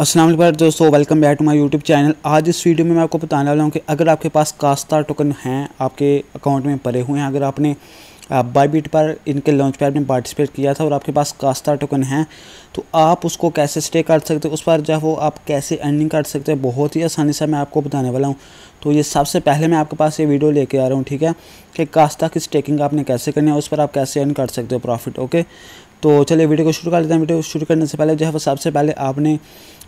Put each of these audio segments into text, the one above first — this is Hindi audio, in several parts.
असलम दोस्तों welcome back to my YouTube channel आज इस वीडियो में मैं आपको बताने वाला हूँ कि अगर आपके पास कास्ता टोकन हैं आपके अकाउंट में पड़े हुए हैं अगर आपने बाईबीट पर इनके लॉन्च पैड में पार्टिसिपेट किया था और आपके पास कास्ता टोकन हैं तो आप उसको कैसे स्टे कर सकते हो उस पर जो वो आप कैसे अर्निंग कर सकते हैं बहुत ही आसानी से मैं आपको बताने वाला हूँ तो ये सबसे पहले मैं आपके पास ये वीडियो लेके आ रहा हूँ ठीक है कि कास्ता की स्टेकिंग आपने कैसे करनी है उस पर आप कैसे अर्न कर सकते हो प्रॉफिट ओके तो चलिए वीडियो को शुरू कर लेते हैं वीडियो शुरू करने से पहले जो है वो सबसे पहले आपने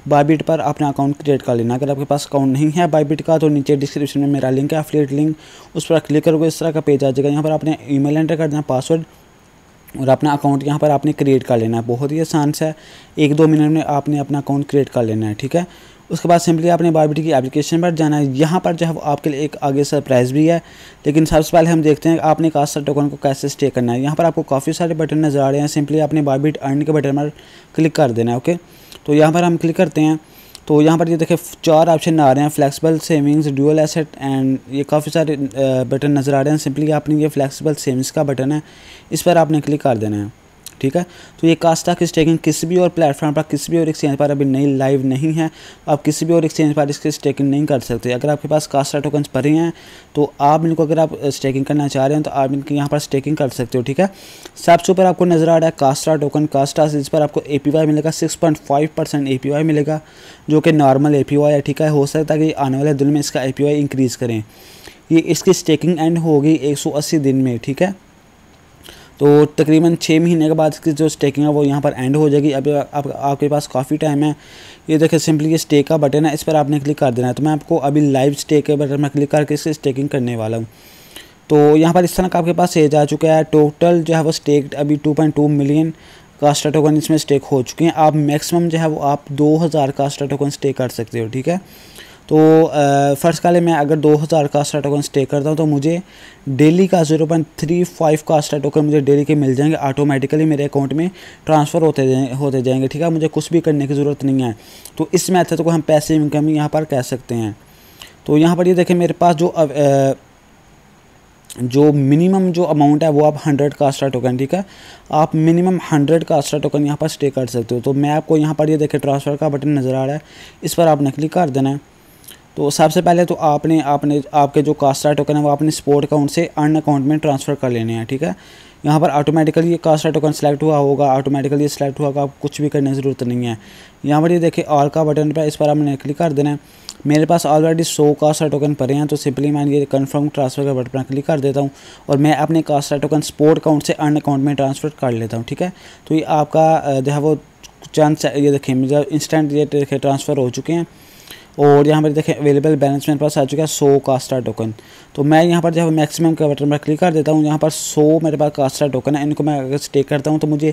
बाईबिट पर अपना अकाउंट क्रिएट कर लेना अगर आपके पास अकाउंट नहीं है बाईबिट का तो नीचे डिस्क्रिप्शन में मेरा लिंक है अफिलेट लिंक उस पर क्लिक करोगे इस तरह का पेज आ जाएगा यहाँ पर आपने ईमेल एंटर कर देना पासवर्ड और अपना अकाउंट यहाँ पर आपने क्रिएट कर लेना है बहुत ही आसान से एक दो मिनट में आपने अपना अकाउंट क्रिएट कर लेना है ठीक है उसके बाद सिंपली आपने बायोबिटी की एप्लीकेशन पर जाना है यहाँ पर जो है आपके लिए एक आगे सरप्राइज़ भी है लेकिन सबसे पहले हम देखते हैं आपने कास्टर टोकन को कैसे स्टे करना है यहाँ पर आपको काफ़ी सारे बटन नज़र आ रहे हैं सिंपली आपने बायोबिट अर्न के बटन पर क्लिक कर देना है ओके तो यहाँ पर हम क्लिक करते हैं तो यहाँ पर ये देखें चार ऑप्शन आ रहे हैं flexible savings dual asset and ये काफ़ी सारे बटन नज़र आ रहे हैं सिंपली आपने ये फ्लेक्सिबल सेविंग्स का बटन है इस पर आपने क्लिक कर देना है ठीक है तो ये कास्ट की स्टेकिंग किसी भी और प्लेटफॉर्म पर किसी भी और एक्सचेंज पर अभी नई लाइव नहीं है आप किसी भी और एक्सचेंज पर इसकी स्टेकिंग नहीं कर सकते अगर आपके पास कास्टा टोकन भरे हैं तो आप इनको अगर आप स्टेकिंग करना चाह रहे हैं तो आप इनके यहाँ पर स्टेकिंग कर सकते हो ठीक है सबसे ऊपर आपको नजर आ रहा है कास्टा टोकन कास्टा इस पर आपको ए मिलेगा सिक्स पॉइंट मिलेगा जो कि नॉर्मल ए है ठीक है हो सकता है कि आने वाले दिन में इसका ए इंक्रीज़ करें ये इसकी स्टेकिंग एंड होगी 180 दिन में ठीक है तो तकरीबन छः महीने के बाद इसकी जो स्टेकिंग है वो यहाँ पर एंड हो जाएगी अभी आप, आप, आपके पास काफ़ी टाइम है ये देखिए सिंपली ये स्टेक का बटन है इस पर आपने क्लिक कर देना है तो मैं आपको अभी लाइव स्टेक के बटन में क्लिक करके इसकी स्टेकिंग करने वाला हूँ तो यहाँ पर इस तरह का आपके पास एज आ चुका है टोटल जो है वो स्टेक अभी टू मिलियन कास्टर टोकन इसमें स्टेक हो चुके हैं आप मैक्सिमम जो है वो आप दो हज़ार कास्टर टोकन स्टेक कर सकते हो ठीक है तो फ़र्स्ट काले मैं अगर 2000 का स्टार टोकन स्टे करता हूँ तो मुझे डेली का 0.35 का आस्टा टोकन मुझे डेली के मिल जाएंगे ऑटोमेटिकली मेरे अकाउंट में ट्रांसफ़र होते जाएं, होते जाएंगे ठीक है मुझे कुछ भी करने की ज़रूरत नहीं है तो इस मैथड को हम पैसे इनकम यहाँ पर कह सकते हैं तो यहाँ पर ये यह देखें मेरे पास जो अव, आ, जो मिनिमम जो अमाउंट है वो आप हंड्रेड का आस्ट्रा टोकन ठीक है आप मिनिमम हंड्रेड का स्टार टोकन यहाँ पर स्टे कर सकते हो तो मैं आपको यहाँ पर ये यह देखें ट्रांसफ़र का बटन नज़र आ रहा है इस पर आपने क्लिक कर देना है तो सबसे पहले तो आपने आपने आपके जो कास्टा टोकन है वो आपने स्पोर्ट अकाउंट से अर्न अकाउंट में ट्रांसफ़र कर लेने हैं ठीक है यहाँ पर ऑटोमेटिकली ये कास्टा टोकन सेलेक्ट हुआ होगा ऑटोमेटिकली ये सिलेक्ट हुआ होगा आपको कुछ भी करने की ज़रूरत नहीं है यहाँ पर ये देखिए ऑल का बटन पर इस पर आपने क्लिक कर देना है मेरे पास ऑलरेडी सौ कास्टा टोकन पड़े हैं तो सिंपली मैं ये कन्फर्म ट्रांसफ़र का बटन पर क्लिक कर देता हूँ और मैं अपने कास्टा टोकन स्पोर्ट अकाउंट से अर्न अकाउंट में ट्रांसफ़र कर लेता हूँ ठीक है तो ये आपका जो है वो चांस ये देखिए मुझे इंस्टेंट ये देखिए ट्रांसफ़र हो चुके हैं और यहाँ पर देखें अवेलेबल बैलेंस मेरे पास आ चुका है सौ कास्टा टोकन तो मैं यहाँ पर जो है मैक्सिमम का बटन पर क्लिक कर देता हूँ यहाँ पर सो मेरे पास कास्टा टोकन है इनको मैं अगर स्टे करता हूँ तो मुझे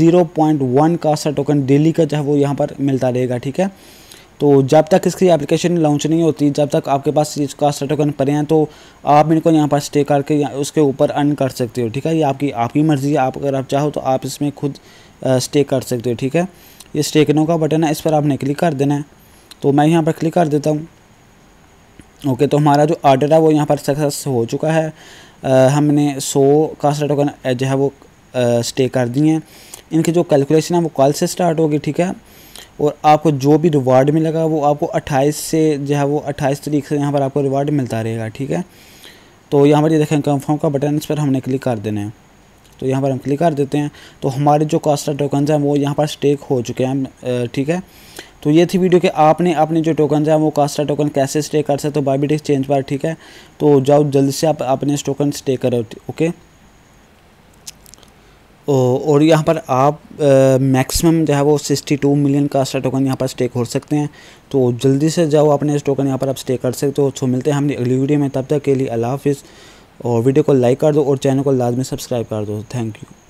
zero point one Kasta token daily का जो है वो यहाँ पर मिलता रहेगा ठीक है तो जब तक इसकी एप्लीकेशन लॉन्च नहीं होती जब तक आपके पास इसका टोकन पड़े हैं तो आप इनको यहाँ पर स्टे करके उसके ऊपर अर्न कर सकते हो ठीक है ये आपकी आपकी मर्ज़ी है आप अगर आप चाहो तो आप इसमें खुद स्टे कर सकते हो ठीक है ये स्टेकनों का बटन है इस पर आपने क्लिक कर देना है तो मैं यहाँ पर क्लिक कर देता हूँ ओके तो हमारा जो आर्डर है वो यहाँ पर सक्सेस हो चुका है आ, हमने सौ कास्टा टोकन जो है वो आ, स्टे कर दिए हैं इनकी जो कैलकुलेशन है वो कल से स्टार्ट होगी ठीक है और आपको जो भी रिवार्ड मिलेगा वो आपको 28 से जो है वो 28 तरीक से यहाँ पर आपको रिवार्ड मिलता रहेगा ठीक है तो यहाँ पर ये देखें कंफर्म का बटन इस पर हमने क्लिक कर देना है तो यहाँ पर हम क्लिक कर देते हैं तो हमारे जो कास्टर टोकन हैं वो यहाँ पर स्टेक हो चुके हैं ठीक है तो ये थी वीडियो कि आपने अपने जो टोकन हैं वो कास्टा टोकन कैसे स्टे कर सकते हो तो बाइबिट एक्सचेंज पर ठीक है तो जाओ जल्दी से आप अपने टोकन स्टे करो ओके और यहाँ पर आप मैक्सिमम जो है वो 62 मिलियन कास्टा टोकन यहाँ पर स्टेक हो सकते हैं तो जल्दी से जाओ अपने इस टोकन यहाँ पर आप स्टे कर सकते हो तो मिलते हैं हमने अगली वीडियो में तब तक के लिए अल्लाह हाफिज़ और वीडियो को लाइक कर दो और चैनल को लाजमी सब्सक्राइब कर दो थैंक यू